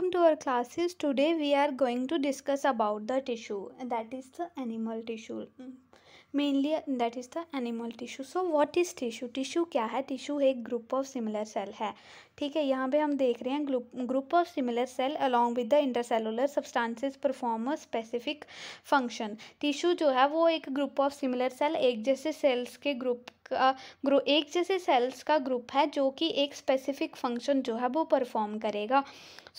welcome to our classes today we are going to discuss about the tissue that is the animal tissue mainly that is the animal tissue so what is tissue tissue क्या है tissue एक group of similar cell है ठीक है यहाँ पे हम देख रहे हैं group of similar cell along with the intercellular substances perform a specific function tissue जो है वो एक group of similar cell एक जैसे cells के group का ग्रो एक जैसे सेल्स का ग्रुप है जो कि एक स्पेसिफिक फंक्शन जो है वो परफॉर्म करेगा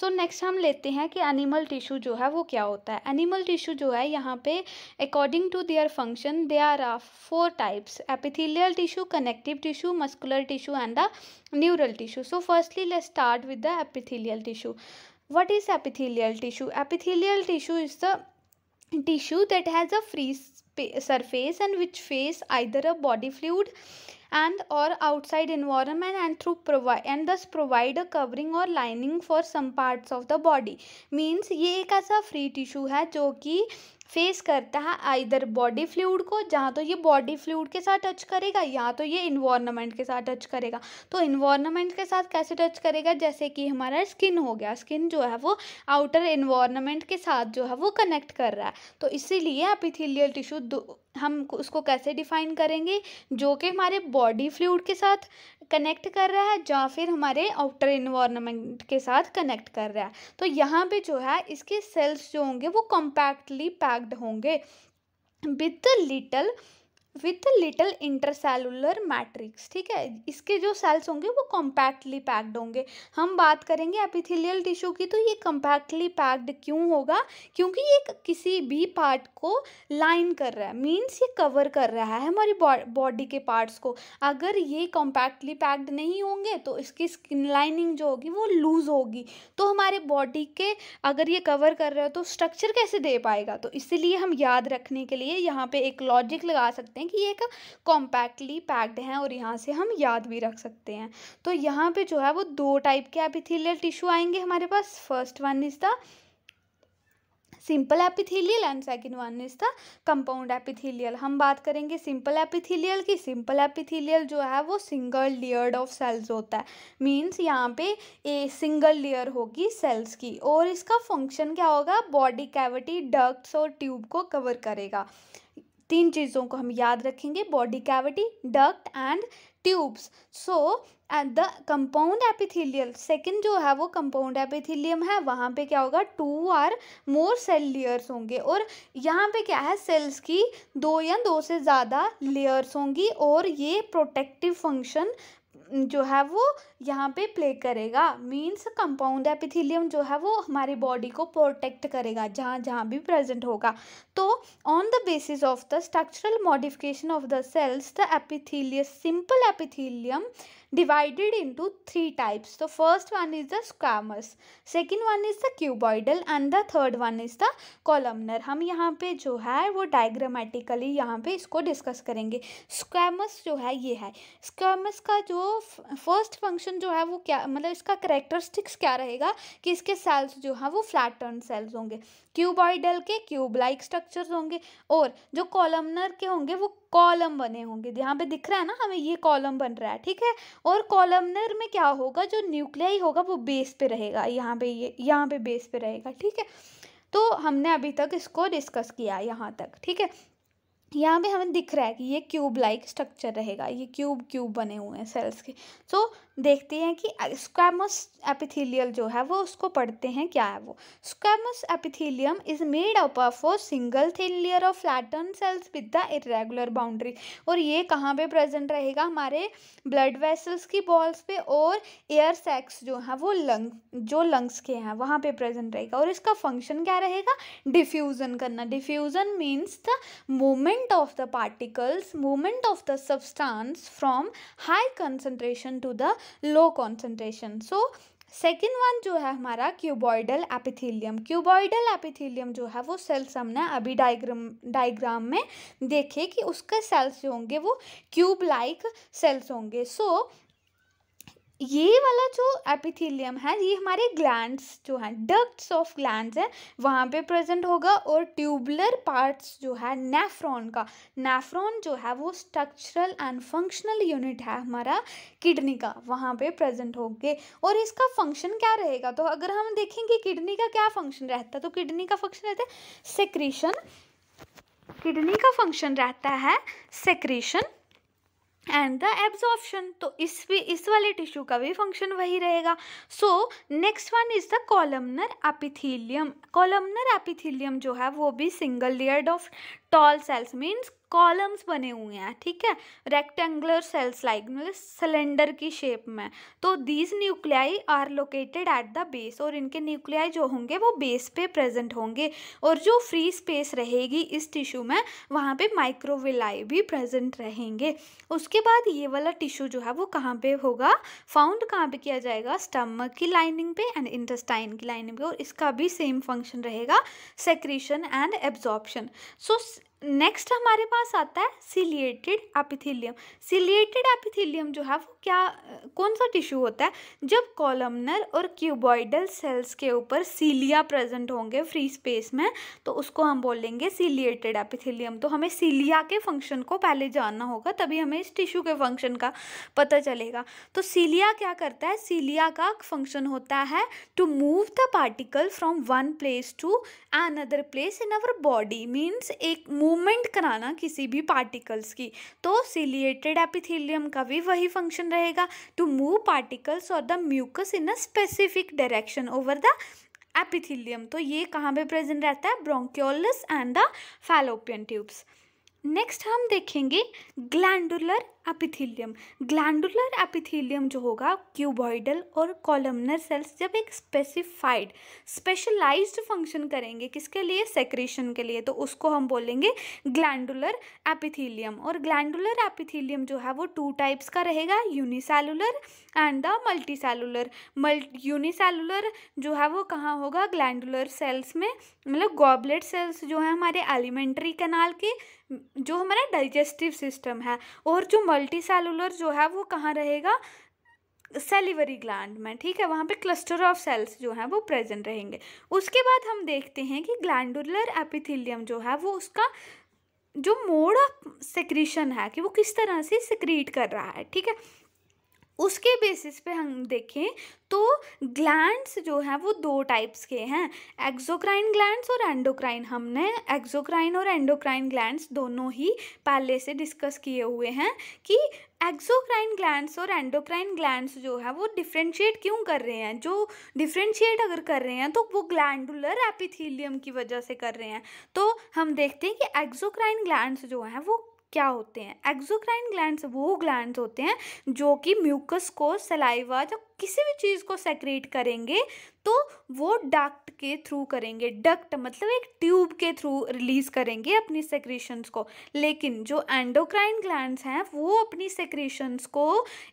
सो so, नेक्स्ट हम लेते हैं कि एनिमल टिश्यू जो है वो क्या होता है एनिमल टिश्यू जो है यहाँ पे according to their function they are are four types epithelial tissue connective tissue muscular tissue and the neural tissue so firstly let start with the epithelial tissue what is epithelial tissue epithelial tissue is the tissue that has a free surface and which face either a body fluid and or outside environment and through provide and thus provide a covering or lining for some parts of the body means ये एक ऐसा free tissue है जो कि face करता है either body fluid को जहाँ तो ये बॉडी फ्लूड के साथ टच करेगा या तो ये इन्वायरमेंट के साथ टच करेगा तो इन्वायरमेंट के साथ कैसे टच करेगा जैसे कि हमारा स्किन हो गया स्किन जो है वो आउटर इन्वायरमेंट के साथ जो है वो कनेक्ट कर रहा है तो इसीलिए एपिथेलियल टिश्यू हम उसको कैसे डिफाइन करेंगे जो कि हमारे बॉडी फ्लूड के साथ कनेक्ट कर रहा है या फिर हमारे आउटर इन्वायरमेंट के साथ कनेक्ट कर रहा है तो यहाँ पे जो है इसके सेल्स जो होंगे वो कॉम्पैक्टली पैक्ड होंगे with little with little intercellular matrix ठीक है इसके जो सेल्स होंगे वो कॉम्पैक्टली पैक्ड होंगे हम बात करेंगे एपिथेलियल टिश्यू की तो ये कॉम्पैक्टली पैक्ड क्यों होगा क्योंकि ये किसी भी पार्ट को लाइन कर रहा है मीन्स ये कवर कर रहा है हमारी बॉडी के पार्ट्स को अगर ये कॉम्पैक्टली पैक्ड नहीं होंगे तो इसकी स्किन लाइनिंग जो होगी वो लूज़ होगी तो हमारे बॉडी के अगर ये कवर कर रहे हो तो स्ट्रक्चर कैसे दे पाएगा तो इसीलिए हम याद रखने के लिए यहाँ पे एक लॉजिक लगा सकते हैं हैं कि ये एक कॉम्पैक्टली पैक्ड हैं और यहाँ से हम याद भी रख सकते हैं तो यहाँ पे जो है वो दो टाइप के एपिथेलियल टिश्यू आएंगे हमारे पास first one is the simple epithelial and second one is the compound epithelial हम बात करेंगे सिंपल एपिथेलियल की सिंपल एपिथेलियल जो है वो सिंगल लेयर्ड ऑफ सेल्स होता है मींस यहाँ पे ए सिंगल लेयर होगी सेल्स की और इसका फंक्शन क्या होगा बॉडी कैविटी डक्ट्स और ट्यूब को कवर करेगा तीन चीज़ों को हम याद रखेंगे body cavity duct and tubes so and the compound epithelial second जो है वो कंपाउंड एपिथेलियम है वहाँ पे क्या होगा two or more cell layers होंगे और यहाँ पे क्या है सेल्स की दो या दो से ज़्यादा लेयर्स होंगी और ये प्रोटेक्टिव फंक्शन जो है वो यहाँ पे प्ले करेगा मीन्स कंपाउंड एपिथीलियम जो है वो हमारी बॉडी को प्रोटेक्ट करेगा जहाँ जहाँ भी प्रेजेंट होगा तो on the basis of the structural modification of the cells the epithelium simple epithelium divided into three types. The first one is the squamous, second one is the cuboidal and the third one is the columnar. हम यहाँ पे जो है वो diagrammatically यहाँ पे इसको discuss करेंगे स्क्वेमस जो है ये है स्क्वेमस का जो फर्स्ट फंक्शन जो है वो क्या मतलब इसका करेक्टरिस्टिक्स क्या रहेगा कि इसके सेल्स जो है वो फ्लैट टर्न सेल्स होंगे क्यूबॉइडल के क्यूब लाइक स्ट्रक्चर्स होंगे और जो कॉलमनर के होंगे वो कॉलम बने होंगे यहाँ पे दिख रहा है ना हमें ये कॉलम बन रहा है ठीक है और कॉलमनर में क्या होगा जो न्यूक्लियाई होगा वो बेस पे रहेगा यहाँ पे ये यहाँ पे बेस पे रहेगा ठीक है तो हमने अभी तक इसको डिस्कस किया यहाँ तक ठीक है यहाँ पे हमें दिख रहा है कि ये क्यूब लाइक स्ट्रक्चर रहेगा ये क्यूब क्यूब बने हुए हैं सेल्स के सो तो so, देखते हैं कि स्क्वेमस एपिथेलियल जो है वो उसको पढ़ते हैं क्या है वो squamous epithelium is made up of single thin layer of flatten cells with the irregular boundary और ये कहाँ पे प्रेजेंट रहेगा हमारे ब्लड वेसल्स की बॉल्स पे और एयर सैक्स जो है वो लंग जो लंग्स के हैं वहाँ पे प्रेजेंट रहेगा और इसका फंक्शन क्या रहेगा डिफ्यूज़न करना diffusion means the moment of the particles moment of the substance from high concentration to the low concentration so second one जो है हमारा क्यूबॉइडल एपिथीलियम क्यूबॉइडल एपिथीलियम जो है वो सेल्स हमने अभी डायग्राम डायग्राम में देखे कि उसके सेल्स जो होंगे वो क्यूब लाइक सेल्स होंगे सो so, ये वाला जो एपिथीलियम है ये हमारे ग्लैंड्स जो हैं डक्ट्स ऑफ ग्लैंड्स हैं वहाँ पे प्रेजेंट होगा और ट्यूबुलर पार्ट्स जो है नेफ्रॉन का नेफ्रॉन जो है वो स्ट्रक्चरल एंड फंक्शनल यूनिट है हमारा किडनी का वहाँ पे प्रेजेंट होंगे और इसका फंक्शन क्या रहेगा तो अगर हम देखेंगे किडनी का क्या फंक्शन रहता है तो किडनी का फंक्शन रहता है सेक्रीशन किडनी का फंक्शन रहता है सेक्रीशन एंड द एब्जॉर्प्शन तो इस भी इस वाले टिश्यू का भी फंक्शन वही रहेगा so next one is the columnar epithelium columnar epithelium जो है वो भी single layered of tall cells means columns बने हुए हैं ठीक है रेक्टेंगुलर सेल्स लाइक मतलब सिलेंडर की शेप में तो these nuclei are located at the base और इनके न्यूक्लियाई जो होंगे वो बेस पे प्रेजेंट होंगे और जो फ्री स्पेस रहेगी इस टिश्यू में वहाँ पे माइक्रोविलाई भी प्रेजेंट रहेंगे उसके बाद ये वाला टिश्यू जो है वो कहाँ पर होगा फाउंड कहाँ पर किया जाएगा स्टमक की लाइनिंग पे एंड इंटेस्टाइन की लाइनिंग पे और इसका भी सेम फंक्शन रहेगा secretion and absorption so next हमारे पास आता है सिलिएटेड एपिथेलियम सिलिएटेड एपिथेलियम जो है वो क्या कौन सा टिश्यू होता है जब कॉलमनर और क्यूबॉइडल सेल्स के ऊपर सीलिया प्रेजेंट होंगे फ्री स्पेस में तो उसको हम बोलेंगे सिलिएटेड एपिथेलियम तो हमें सीलिया के फंक्शन को पहले जानना होगा तभी हमें इस टिश्यू के फंक्शन का पता चलेगा तो सीलिया क्या करता है सीलिया का फंक्शन होता है to move the particle from one place to another place in our body means एक मूव मूवमेंट कराना किसी भी पार्टिकल्स की तो सिलिएटेड एपिथीलियम का भी वही फंक्शन रहेगा टू मूव पार्टिकल्स और the mucus in a specific direction over the epithelium तो ये कहाँ पे प्रेजेंट रहता है bronchioles and the fallopian tubes next हम देखेंगे ग्लैंडुलर एपिथीलियम ग्लैंडुलर एपिथीलियम जो होगा क्यूबॉइडल और कॉलमनर सेल्स जब एक स्पेसिफाइड स्पेशलाइज्ड फंक्शन करेंगे किसके लिए सेक्रेशन के लिए तो उसको हम बोलेंगे ग्लैंडुलर एपिथीलियम और ग्लैंडुलर एपिथीलियम जो है वो टू टाइप्स का रहेगा unicellular and the cellular multi unicellular जो है वो कहाँ होगा ग्लैंडुलर सेल्स में मतलब गॉबलेट सेल्स जो है हमारे एलिमेंट्री कैनाल के जो हमारा डाइजेस्टिव सिस्टम है और जो मल्टी सेलुलर जो है वो कहाँ रहेगा सेलिवरी ग्लैंड में ठीक है वहाँ पे क्लस्टर ऑफ सेल्स जो हैं वो प्रेजेंट रहेंगे उसके बाद हम देखते हैं कि ग्लैंडुलर एपिथेलियम जो है वो उसका जो मोड ऑफ सेक्रीशन है कि वो किस तरह से सिक्रीट कर रहा है ठीक है उसके बेसिस पे हम देखें तो ग्लैंड्स जो हैं वो दो टाइप्स के हैं एक्जोक्राइन ग्लैंड्स और एंडोक्राइन हमने एक्जोक्राइन और एंडोक्राइन ग्लैंड्स दोनों ही पहले से डिस्कस किए हुए हैं कि एक्जोक्राइन ग्लैंड्स और एंडोक्राइन ग्लैंड्स जो है वो डिफ्रेंशिएट क्यों कर रहे हैं जो डिफ्रेंशिएट अगर कर रहे हैं तो वो ग्लैंडुलर एपिथीलियम की वजह से कर रहे हैं तो हम देखते हैं कि एक्जोक्राइन ग्लैंड्स जो हैं वो क्या होते हैं एक्जोक्राइन ग्लैंड्स वो ग्लैंड्स होते हैं जो कि म्यूकस को सलाइवा जब किसी भी चीज़ को सेक्रेट करेंगे तो वो डक्ट के थ्रू करेंगे डक्ट मतलब एक ट्यूब के थ्रू रिलीज़ करेंगे अपनी सेक्रेशंस को लेकिन जो एंडोक्राइन ग्लैंड्स हैं वो अपनी सेक्रेशंस को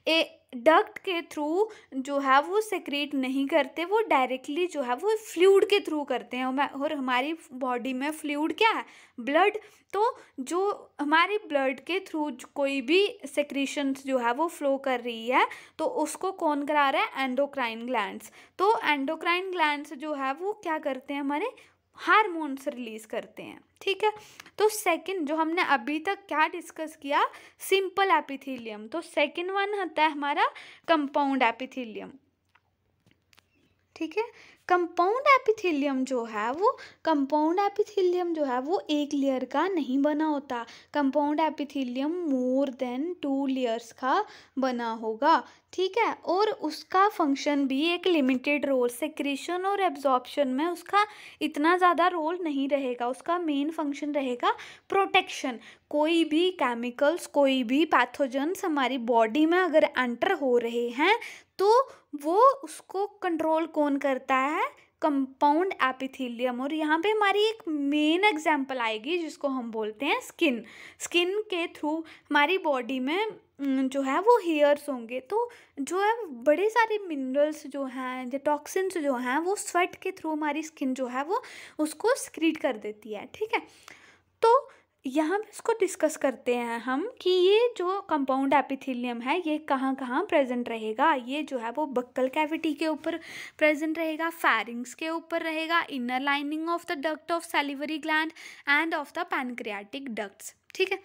ए डक्ट के थ्रू जो है वो सेक्रेट नहीं करते वो डायरेक्टली जो है वो फ्लूड के थ्रू करते हैं और हमारी बॉडी में फ्लूड क्या है ब्लड तो जो हमारे ब्लड के थ्रू कोई भी सेक्रेशन जो है वो फ्लो कर रही है तो उसको कौन करा रहा है एंडोक्राइन ग्लैंड्स तो एंडोक्राइन ग्लैंड्स जो है वो क्या करते हैं हमारे हारमोन्स रिलीज़ करते हैं ठीक है तो सेकंड जो हमने अभी तक क्या डिस्कस किया सिंपल एपिथीलियम तो सेकंड वन होता है हमारा कंपाउंड एपिथीलियम ठीक है कंपाउंड एपिथेलियम जो है वो कंपाउंड एपिथेलियम जो है वो एक लेयर का नहीं बना होता compound epithelium more than two layers का बना होगा ठीक है और उसका फंक्शन भी एक लिमिटेड रोल सेक्रेशन और एब्जॉर्प्शन में उसका इतना ज़्यादा रोल नहीं रहेगा उसका मेन फंक्शन रहेगा प्रोटेक्शन कोई भी केमिकल्स कोई भी पैथोजन्स हमारी बॉडी में अगर एंटर हो रहे हैं तो वो उसको कंट्रोल कौन करता है कंपाउंड एपिथीलियम और यहाँ पे हमारी एक मेन एग्जाम्पल आएगी जिसको हम बोलते हैं स्किन स्किन के थ्रू हमारी बॉडी में जो है वो हेयर्स होंगे तो जो है बड़े सारे मिनरल्स जो हैं या टॉक्सिन्स जो हैं वो स्वेट के थ्रू हमारी स्किन जो है वो उसको स्क्रीट कर देती है ठीक है तो यहाँ पे इसको डिस्कस करते हैं हम कि ये जो कंपाउंड एपिथेलियम है ये कहाँ कहाँ प्रेजेंट रहेगा ये जो है वो बक्कल कैविटी के ऊपर प्रेजेंट रहेगा फैरिंग्स के ऊपर रहेगा inner lining of the duct of salivary gland and of the pancreatic ducts ठीक है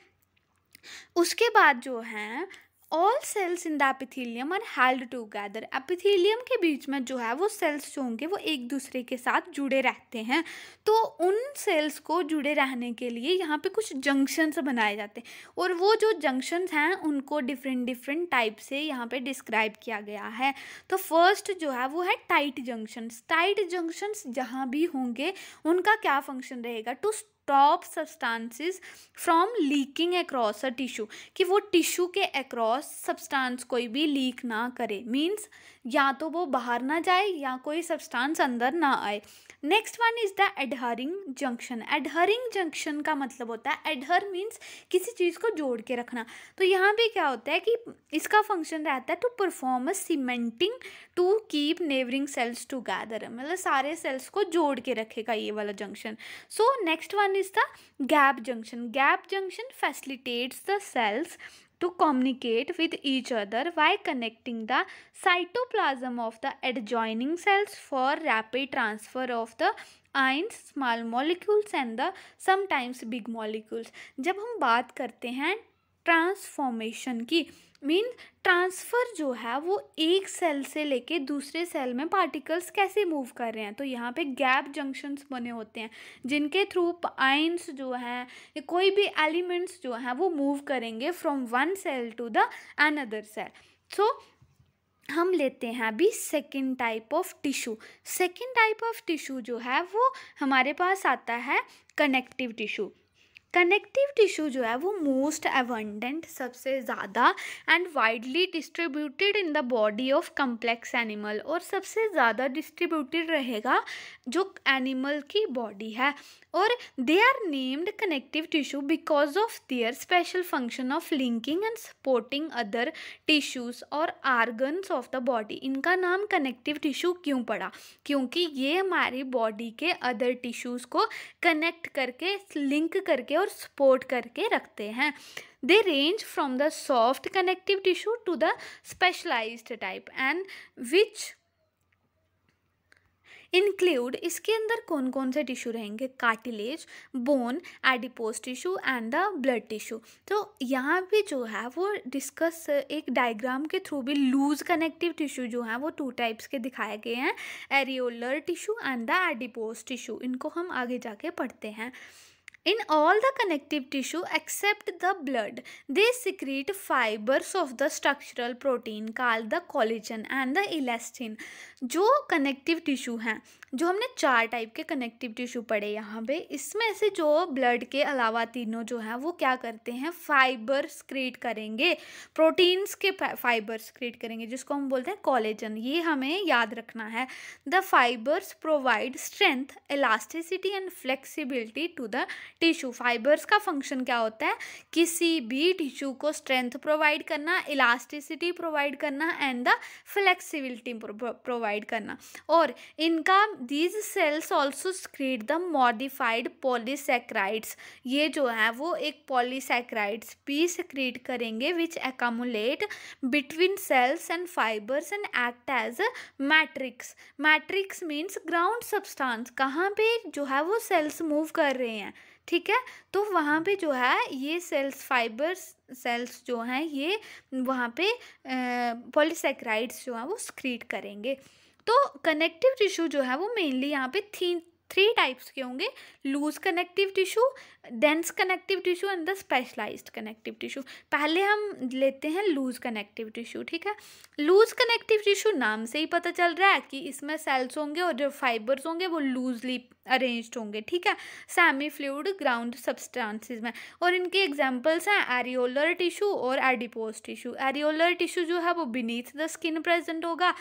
उसके बाद जो है all cells in the epithelium are held together epithelium के बीच में जो है वो सेल्स जो होंगे वो एक दूसरे के साथ जुड़े रहते हैं तो उन सेल्स को जुड़े रहने के लिए यहाँ पे कुछ जंक्शंस बनाए जाते हैं और वो जो जंक्शंस हैं उनको डिफरेंट डिफरेंट टाइप से यहाँ पे डिस्क्राइब किया गया है तो फर्स्ट जो है वो है टाइट जंक्शंस टाइट जंक्शंस जहाँ भी होंगे उनका क्या फंक्शन रहेगा to stop substances from leaking across a tissue कि वो टिश्यू के अक्रॉस सब्सटेंस कोई भी लीक ना करे मीन्स या तो वो बाहर ना जाए या कोई सब्सटेंस अंदर ना आए next one is the adhering junction adhering junction का मतलब होता है एडहर मीन्स किसी चीज़ को जोड़ के रखना तो यहाँ पे क्या होता है कि इसका फंक्शन रहता है to perform a cementing to keep neighbouring cells together मतलब सारे सेल्स को जोड़ के रखेगा ये वाला junction so next one is the gap junction gap junction facilitates the cells to communicate with each other by connecting the cytoplasm of the adjoining cells for rapid transfer of the ions small molecules and the sometimes big molecules जब हम बात करते हैं transformation की mean transfer जो है वो एक सेल से लेके दूसरे सेल में पार्टिकल्स कैसे मूव कर रहे हैं तो यहाँ पे गैप जंक्शंस बने होते हैं जिनके थ्रू आइंस जो हैं या कोई भी एलिमेंट्स जो हैं वो मूव करेंगे from one cell to the another cell so हम लेते हैं अभी second type of tissue second type of tissue जो है वो हमारे पास आता है कनेक्टिव टिश्यू कनेक्टिव टिश्यू जो है वो मोस्ट एवंडेंट सबसे ज़्यादा and widely distributed in the body of complex animal और सबसे ज़्यादा डिस्ट्रीब्यूटेड रहेगा जो एनिमल की बॉडी है और they are named connective tissue because of their special function of linking and supporting other tissues और आर्गन्स ऑफ द बॉडी इनका नाम कनेक्टिव टिश्यू क्यों पड़ा क्योंकि ये हमारी बॉडी के अदर टिश्यूज़ को कनेक्ट करके लिंक करके और सपोर्ट करके रखते हैं they range from the soft connective tissue to the specialise type and which include इसके अंदर कौन कौन से टिश्यू रहेंगे cartilage bone adipose tissue and the blood tissue तो यहाँ भी जो है वो डिस्कस एक डायग्राम के थ्रू भी लूज कनेक्टिव टिश्यू जो है वो टू टाइप्स के दिखाए गए हैं areolar tissue and the adipose tissue इनको हम आगे जाके पढ़ते हैं in all the connective tissue except the blood they secrete fibres of the structural protein call the collagen and the elastin जो कनेक्टिव टिश्यू हैं जो हमने चार टाइप के कनेक्टिव टिश्यू पढ़े यहाँ पे इसमें से जो ब्लड के अलावा तीनों जो हैं वो क्या करते हैं फाइबर्स क्रिएट करेंगे प्रोटीन्स के फाइबर्स क्रिएट करेंगे जिसको हम बोलते हैं कॉलेजन ये हमें याद रखना है the fibres provide strength elasticity and flexibility to the tissue fibres का फंक्शन क्या होता है किसी भी टिश्यू को स्ट्रेंथ प्रोवाइड करना इलास्टिसिटी प्रोवाइड करना एंड द फ्लेक्सिबिलिटी प्रोवाइड करना और इनका these cells also create the modified polysaccharides ये जो है वो एक पॉलीसेक्राइड्स भी सिक्रीट करेंगे which accumulate between cells and fibres and act as matrix matrix means ground substance कहाँ पे जो है वो सेल्स मूव कर रहे हैं ठीक है तो वहाँ पे जो है ये सेल्स फाइबर सेल्स जो हैं ये वहाँ पे पॉलीसेक्राइड्स जो हैं वो स्क्रीट करेंगे तो कनेक्टिव टिश्यू जो है वो मेनली यहाँ पे थी थ्री टाइप्स के होंगे loose connective tissue dense connective tissue and the specialised connective tissue पहले हम लेते हैं लूज कनेक्टिव टिश्यू ठीक है लूज कनेक्टिव टिश्यू नाम से ही पता चल रहा है कि इसमें सेल्स होंगे और जो फाइबर्स होंगे वो लूजली अरेंज होंगे ठीक है सेमी फ्लूड ग्राउंड सब्सटांसिस में और इनके एग्जाम्पल्स हैं एरियोलर टिश्यू और एडिपोज टिश्यू एरियोलर टिश्यू जो है वो बीनीथ द स्किन प्रेजेंट होगा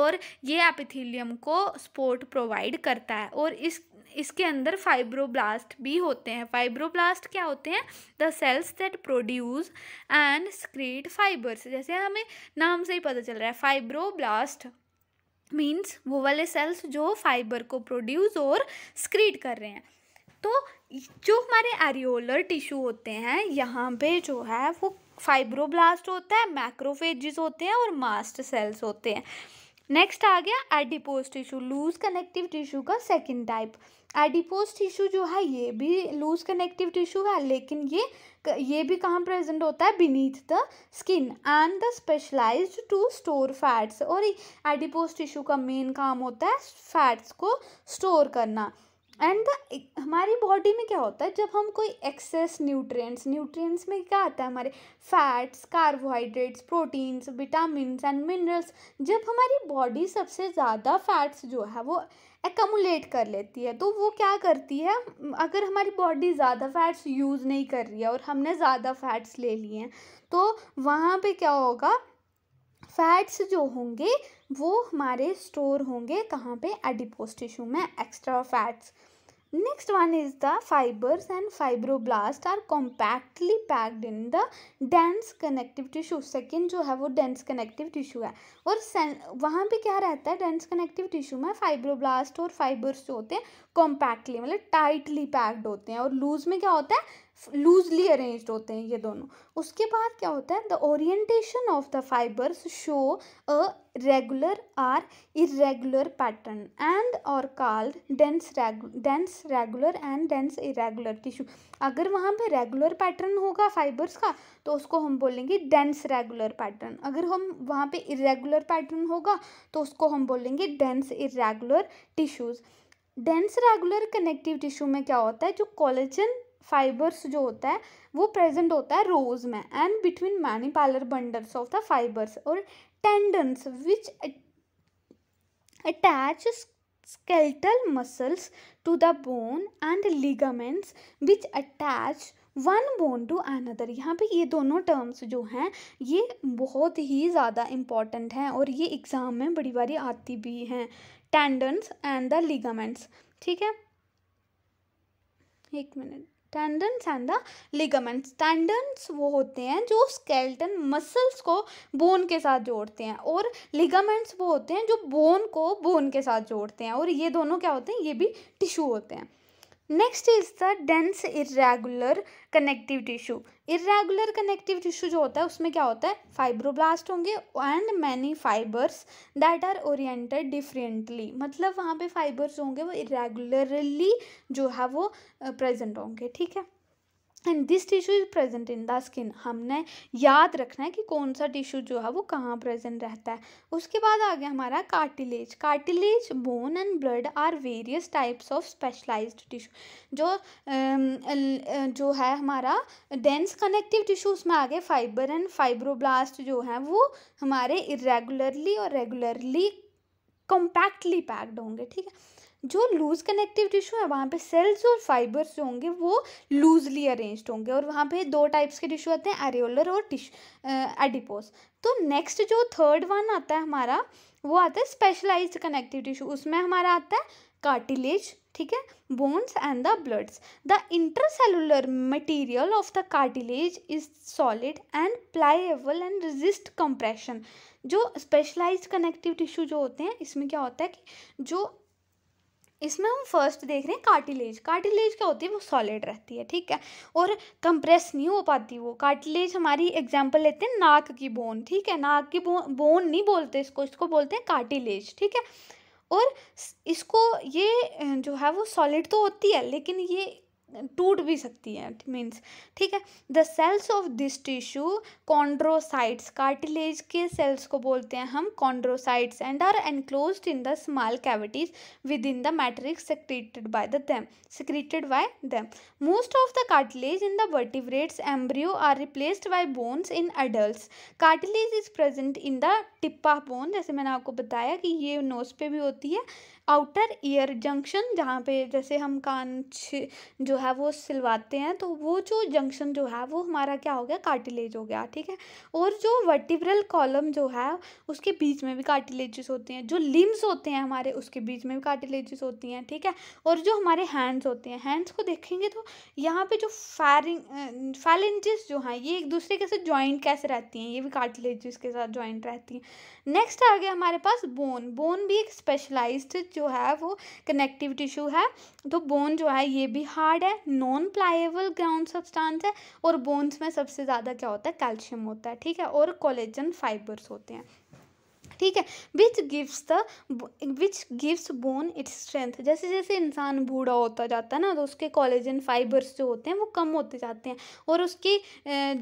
और ये एपिथीलियम को सपोर्ट प्रोवाइड करता है और इस इसके अंदर फाइब्रोब्लास्ट भी होते हैं फाइब्रोब्लास्ट क्या होते हैं the cells that produce and secrete fibres जैसे हमें नाम से ही पता चल रहा है फाइब्रोब्लास्ट मीन्स वो वाले सेल्स जो फाइबर को प्रोड्यूस और स्क्रीट कर रहे हैं तो जो हमारे एरियोलर टिश्यू होते हैं यहाँ पे जो है वो फाइब्रोब्लास्ट होता है मैक्रोफेजिस होते हैं और मास्ट सेल्स होते हैं नेक्स्ट आ गया adipose tissue loose connective tissue का सेकंड टाइप एडिपोज टिश्यू जो है ये भी लूज कनेक्टिव टिश्यू है लेकिन ये ये भी कहाँ प्रेजेंट होता है beneath the skin and the specialised to store fats और एडिपोज टिश्यू का मेन काम होता है फैट्स को स्टोर करना एंड हमारी बॉडी में क्या होता है जब हम कोई एक्सेस न्यूट्रिएंट्स न्यूट्रिएंट्स में क्या आता है हमारे fats carbohydrates proteins vitamin and minerals जब हमारी बॉडी सबसे ज़्यादा फैट्स जो है वो एकमुलेट कर लेती है तो वो क्या करती है अगर हमारी बॉडी ज़्यादा फैट्स यूज़ नहीं कर रही है और हमने ज़्यादा फैट्स ले लिए हैं तो वहाँ पे क्या होगा फैट्स जो होंगे वो हमारे स्टोर होंगे कहाँ पे एडिपोज टिश्यू में extra fats next one is the fibres and fibroblast are compactly packed in the dense connective tissue second जो है वो डेंस कनेक्टिव टिश्यू है और वहाँ पे क्या रहता है डेंस कनेक्टिव टिश्यू में फाइब्रोब्लास्ट और फाइबर्स जो होते हैं कॉम्पैक्टली मतलब टाइटली पैक्ड होते हैं और लूज में क्या होता है लूजली अरेंज होते हैं ये दोनों उसके बाद क्या होता है the orientation of the fibres show a regular or irregular pattern and और called dense dense regular and dense irregular tissue अगर वहाँ पे रेगुलर पैटर्न होगा फाइबर्स का तो उसको हम बोलेंगे डेंस रेगुलर पैटर्न अगर हम वहाँ पे इरेगुलर पैटर्न होगा तो उसको हम बोलेंगे dense irregular tissues dense regular connective tissue में क्या होता है जो कोलेजन फाइबर्स जो होता है वो प्रेजेंट होता है रोज में and between many parallel bundles of the fibres और tendons which attach skeletal muscles to the bone and ligaments which attach one bone to another यहाँ पे ये दोनों टर्म्स जो हैं ये बहुत ही ज़्यादा इम्पॉर्टेंट हैं और ये एग्ज़ाम में बड़ी बारी आती भी हैं टेंडन्स एंड द लिगामेंट्स ठीक है एक minute tendons and the ligaments tendons वो होते हैं जो स्केल्टन मसल्स को बोन के साथ जोड़ते हैं और लिगामेंट्स वो होते हैं जो बोन को बोन के साथ जोड़ते हैं और ये दोनों क्या होते हैं ये भी टिश्यू होते हैं next is the dense irregular connective tissue irregular connective tissue जो होता है उसमें क्या होता है फाइब्रोब्लास्ट होंगे and many fibres that are oriented differently मतलब वहाँ पे फाइबर्स होंगे वो इरेगुलरली जो है वो प्रेजेंट होंगे ठीक है and this tissue is present in the skin हमने याद रखना है कि कौन सा टिश्यू जो है वो कहाँ प्रेजेंट रहता है उसके बाद आ गया हमारा cartilage cartilage bone and blood are various types of specialised tissue जो जो है हमारा डेंस कनेक्टिव टिश्यू उसमें आ गए फाइबर एंड फाइब्रोब्लास्ट जो है वो हमारे इरेगुलरली और रेगुलरली कॉम्पैक्टली पैक्ड होंगे ठीक है जो लूज़ कनेक्टिव टिश्यू है वहाँ पे सेल्स और फाइबर्स जो होंगे वो लूजली अरेंज्ड होंगे और वहाँ पे दो टाइप्स के टिश्यू आते हैं एरियोलर और टिश एडिपोस तो नेक्स्ट जो थर्ड वन आता है हमारा वो आता है स्पेशलाइज्ड कनेक्टिव टिश्यू उसमें हमारा आता है कार्टिलेज ठीक है bones and the bloods the intercellular material of the cartilage is solid and pliable and resist compression जो स्पेशलाइज्ड कनेक्टिव टिश्यू जो होते हैं इसमें क्या होता है कि जो इसमें हम फर्स्ट देख रहे हैं कार्टिलेज कार्टिलेज क्या होती है वो सॉलिड रहती है ठीक है और कंप्रेस नहीं हो पाती वो कार्टिलेज हमारी एग्जांपल लेते हैं नाक की बोन ठीक है नाक की बोन बोन नहीं बोलते इसको इसको बोलते हैं कार्टिलेज ठीक है और इसको ये जो है वो सॉलिड तो होती है लेकिन ये टूट भी सकती है मीन्स ठीक है the cells of this tissue chondrocytes cartilage के सेल्स को बोलते हैं हम chondrocytes and are enclose in the small cavities within the matrix secreted by the them secreted by them most of the cartilage in the vertebrates embryo are replaced by bones in adult cartilage is present in the tip of bone जैसे मैंने आपको बताया कि ये knows पे भी होती है आउटर ईयर जंक्शन जहाँ पे जैसे हम कान जो है वो सिलवाते हैं तो वो जो जंक्शन जो है वो हमारा क्या हो गया कार्टिलेज हो गया ठीक है और जो वर्टिब्रल कॉलम जो है उसके बीच में भी कार्टिलेजेस होते हैं जो लिम्स होते हैं हमारे उसके बीच में भी कार्टिलेजेस होती हैं ठीक है और जो हमारे हैंड्स होते हैं हैंड्स को देखेंगे तो यहाँ पर जो फैरिंग फैलेंजेस जो हैं ये एक दूसरे के साथ ज्वाइंट कैसे रहती हैं ये भी कार्टिलेजेस के साथ ज्वाइंट रहती हैं नेक्स्ट आ गया हमारे पास बोन बोन भी एक स्पेशलाइज्ड जो है वो कनेक्टिव टिश्यू है तो बोन जो है ये भी हार्ड है नॉन प्लाइबल ग्राउंड सब्सटेंस है और बोन्स में सबसे ज़्यादा क्या होता है कैल्शियम होता है ठीक है और कोलेजन फाइबर्स होते हैं ठीक है which gives the which gives bone its strength जैसे जैसे इंसान बूढ़ा होता जाता है ना तो उसके कॉलेजन फाइबर्स जो होते हैं वो कम होते जाते हैं और उसकी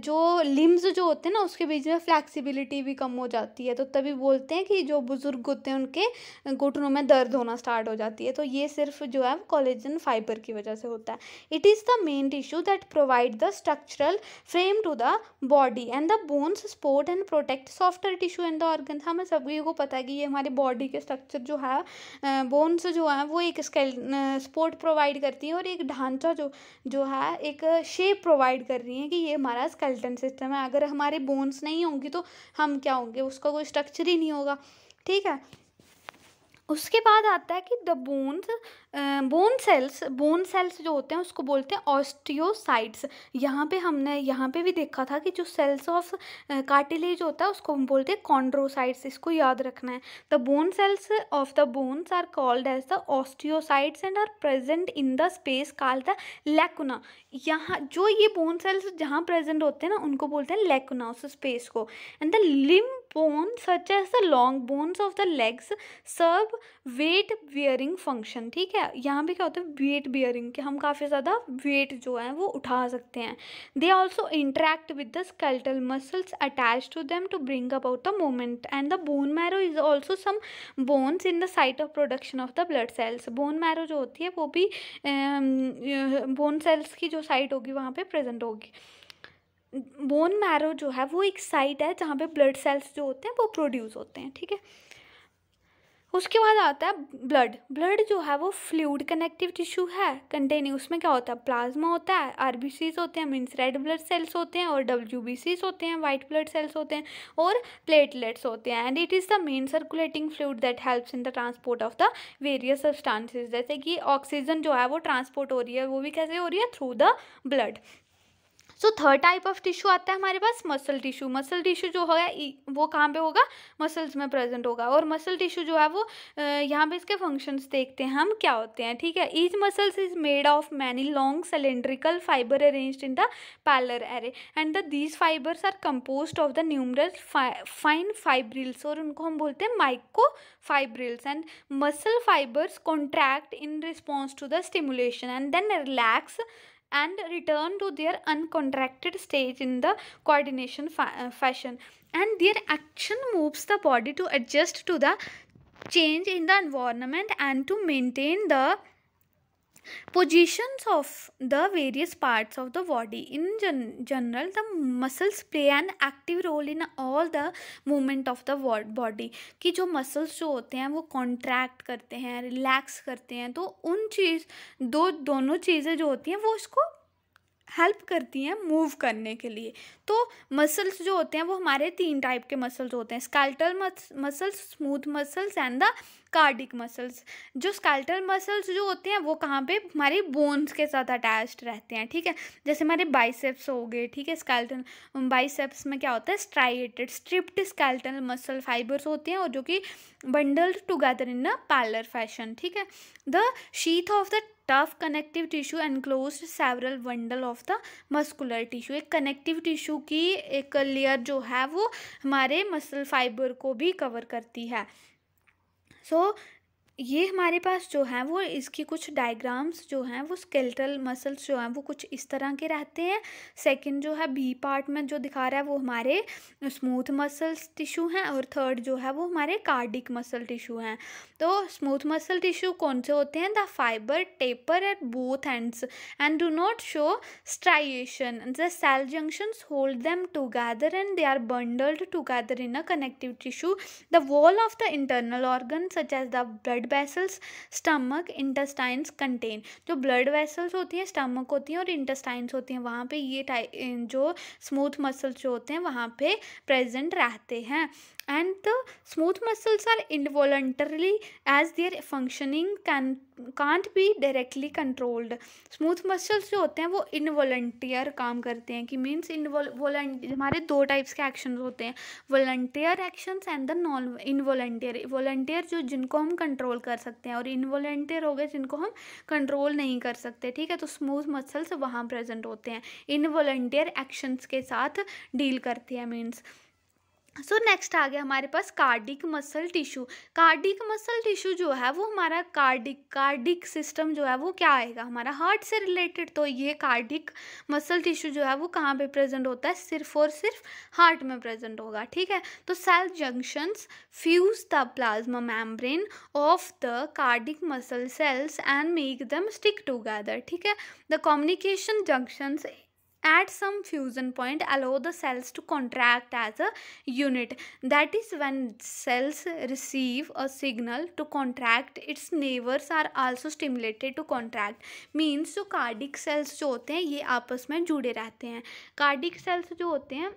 जो लिम्स जो होते हैं ना उसके बीच में फ्लैक्सीबिलिटी भी कम हो जाती है तो तभी बोलते हैं कि जो बुज़ुर्ग होते हैं उनके घुटनों में दर्द होना स्टार्ट हो जाती है तो ये सिर्फ जो है वो कॉलेजन फाइबर की वजह से होता है it is the main tissue that provide the structural frame to the body and the bones support and protect softer tissue and the organ हमें सब सभी को पता है कि ये हमारे बॉडी के स्ट्रक्चर जो है बोन्स जो है वो एक स्केल स्पोर्ट प्रोवाइड करती हैं और एक ढांचा जो जो है एक शेप प्रोवाइड कर रही हैं कि ये हमारा स्केल्टन सिस्टम है अगर हमारे बोन्स नहीं होंगी तो हम क्या होंगे उसका कोई स्ट्रक्चर ही नहीं होगा ठीक है उसके बाद आता है कि the bones bone cells bone cells जो होते हैं उसको बोलते हैं ऑस्टियोसाइट्स यहाँ पे हमने यहाँ पे भी देखा था कि जो सेल्स ऑफ कार्टिलेज होता है उसको हम बोलते हैं कॉन्ड्रोसाइट्स इसको याद रखना है the bone cells of the bones are called as the osteocytes and are present in the space called the lacuna यहाँ जो ये बोन सेल्स जहाँ प्रेजेंट होते हैं ना उनको बोलते हैं लेकुना उस स्पेस को and the limb bone such as the long bones of the legs serve weight bearing function ठीक है यहाँ भी क्या होता है weight bearing कि हम काफ़ी ज़्यादा weight जो है वो उठा सकते हैं they also interact with the skeletal muscles attached to them to bring about the movement and the bone marrow is also some bones in the site of production of the blood cells bone marrow जो होती है वो भी bone cells की जो site होगी वहाँ पे present होगी बोन मैरो जो है वो एक साइट है जहाँ पे ब्लड सेल्स जो होते हैं वो प्रोड्यूस होते हैं ठीक है उसके बाद आता है ब्लड ब्लड जो है वो फ्लूड कनेक्टिव टिश्यू है कंटेनिंग उसमें क्या होता है प्लाज्मा होता है आर होते हैं मीन्स रेड ब्लड सेल्स होते हैं और डब्ल्यू होते हैं वाइट ब्लड सेल्स होते हैं और प्लेटलेट्स होते हैं and it is the main circulating fluid that helps in the transport of the various substances जैसे कि ऑक्सीजन जो है वो ट्रांसपोर्ट हो रही है वो भी कैसे हो रही है through the blood so third type of tissue आता है हमारे पास मसल टिश्यू मसल टिश्यू जो होगा वो कहाँ पे होगा मसल्स में प्रेजेंट होगा और मसल टिश्यू जो है वो यहाँ पे इसके फंक्शंस देखते हैं हम क्या होते हैं ठीक है each muscles is made of many long cylindrical fibre arrange in the parallel array and the these fibres are compose of the numerous fine fibrils और उनको हम बोलते हैं micro fibrils and muscle fibres contract in response to the stimulation and then relax and return to their uncontracted stage in the coordination fa uh, fashion and their action moves the body to adjust to the change in the environment and to maintain the positions of the various parts of the body in gen- general the muscles play an active role in all the movement of the body कि जो muscles जो होते हैं वो contract करते हैं relax करते हैं तो उन चीज़ दो दोनों चीज़ें जो होती हैं वो इसको हेल्प करती हैं मूव करने के लिए तो मसल्स जो होते हैं वो हमारे तीन टाइप के मसल्स होते हैं skeletal muscles smooth muscles and the cardiac muscles जो स्कैल्टल मसल्स जो होते हैं वो कहाँ पे हमारी बोन्स के साथ अटैच्ड रहते हैं ठीक है जैसे हमारे बाइसेप्स हो गए ठीक है स्कैल्टल बाइसेप्स um, में क्या होता है striated striped skeletal muscle fibres होते हैं और जो कि bundled together in a parallel fashion ठीक है the sheath of the tough connective tissue enclose several bundle of the muscular tissue एक कनेक्टिव टिश्यू की एक लेयर जो है वो हमारे मसल फाइबर को भी कवर करती है सो so, ये हमारे पास जो हैं वो इसकी कुछ डायग्राम्स जो हैं वो स्केल्टल मसल्स जो हैं वो कुछ इस तरह के रहते हैं सेकंड जो है बी पार्ट में जो दिखा रहा है वो हमारे स्मूथ मसल्स टिश्यू हैं और थर्ड जो है वो हमारे कार्डिक मसल टिश्यू हैं तो स्मूथ मसल टिश्यू कौन से होते हैं the fibre taper at both ends and do not show striation the cell junctions hold them together and they are bundled together in a connective tissue the wall of the internal organ such as the blood blood vessels stomach intestines contain जो blood vessels होती हैं stomach होती हैं और इंटस्टाइंस होती हैं वहाँ पे ये जो स्मूथ मसल्स जो होते हैं वहाँ पे प्रेजेंट रहते हैं and the smooth muscles are involuntarily as their functioning can can't be directly controlled smooth muscles जो होते हैं वो involuntary काम करते हैं कि means involuntary हमारे दो types के actions होते हैं volunteer actions and the non involuntary volunteer जो जिनको हम control कर सकते हैं और involuntary हो गए जिनको हम control नहीं कर सकते ठीक है तो smooth muscles वहाँ present होते हैं involuntary actions के साथ deal करते हैं means सो so, नेक्स्ट आ गया हमारे पास cardiac muscle tissue cardiac muscle tissue जो है वो हमारा कार्डिक कार्डिक सिस्टम जो है वो क्या आएगा हमारा हार्ट से रिलेटेड तो ये कार्डिक मसल टिश्यू जो है वो कहाँ पे प्रेजेंट होता है सिर्फ और सिर्फ हार्ट में प्रेजेंट होगा ठीक है तो cell junctions fuse the plasma membrane of the cardiac muscle cells and make them stick together ठीक है the communication junctions at some fusion point allow the cells to contract as a unit that is when cells receive a signal to contract its neighbors are also stimulated to contract means जो cardiac cells जो होते हैं ये आपस में जुड़े रहते हैं कार्डिक सेल्स जो होते हैं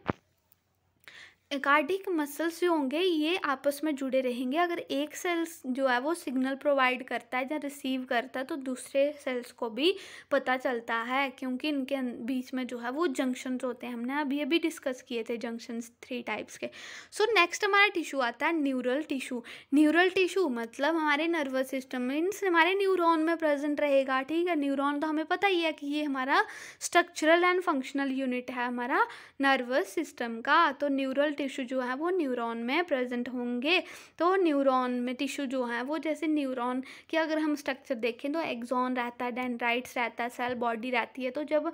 कार्डिक मसल्स जो होंगे ये आपस में जुड़े रहेंगे अगर एक सेल्स जो है वो सिग्नल प्रोवाइड करता है या रिसीव करता है तो दूसरे सेल्स को भी पता चलता है क्योंकि इनके अं-, बीच में जो है वो जंक्शंस होते हैं हमने अभी अभी डिस्कस किए थे जंक्शंस थ्री टाइप्स के सो so, नेक्स्ट हमारा टिश्यू आता है न्यूरल टिश्यू न्यूरल टिश्यू मतलब हमारे नर्वस सिस्टम मीन्स हमारे न्यूरोन में प्रेजेंट रहेगा ठीक है न्यूरोन तो हमें पता ही है कि ये हमारा स्ट्रक्चरल एंड फंक्शनल यूनिट है हमारा नर्वस सिस्टम का तो न्यूरल टिश्यू जो है वो न्यूरॉन में प्रेजेंट होंगे तो न्यूरॉन में टिश्यू जो है वो जैसे न्यूरॉन की अगर हम स्ट्रक्चर देखें तो एग्जॉन रहता है डेंड्राइट्स रहता है सेल बॉडी रहती है तो जब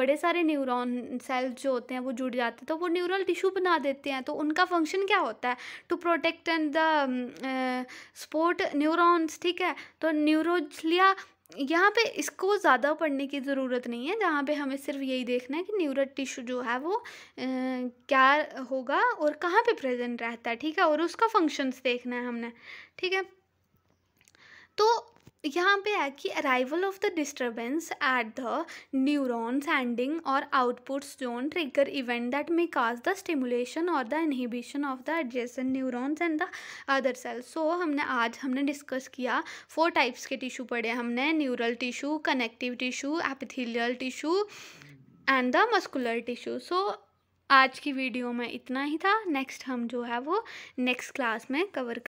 बड़े सारे न्यूरॉन सेल्स जो होते हैं वो जुड़ जाते हैं तो वो न्यूरल टिश्यू बना देते हैं तो उनका फंक्शन क्या होता है to protect and the support neurons ठीक है तो न्यूरोजलिया यहाँ पे इसको ज़्यादा पढ़ने की ज़रूरत नहीं है जहाँ पे हमें सिर्फ यही देखना है कि न्यूरल टिश्यू जो है वो ए, क्या होगा और कहाँ पे प्रेजेंट रहता है ठीक है और उसका फंक्शंस देखना है हमने ठीक है तो यहाँ पे है कि arrival of the disturbance at the neurons ending or outputs zone trigger event that may cause the stimulation or the inhibition of the adjacent neurons and the other cells so हमने आज हमने डिस्कस किया four types के tissue पढ़े हमने neural tissue connective tissue epithelial tissue and the muscular tissue so आज की video में इतना ही था नेक्स्ट हम जो है वो नेक्स्ट क्लास में कवर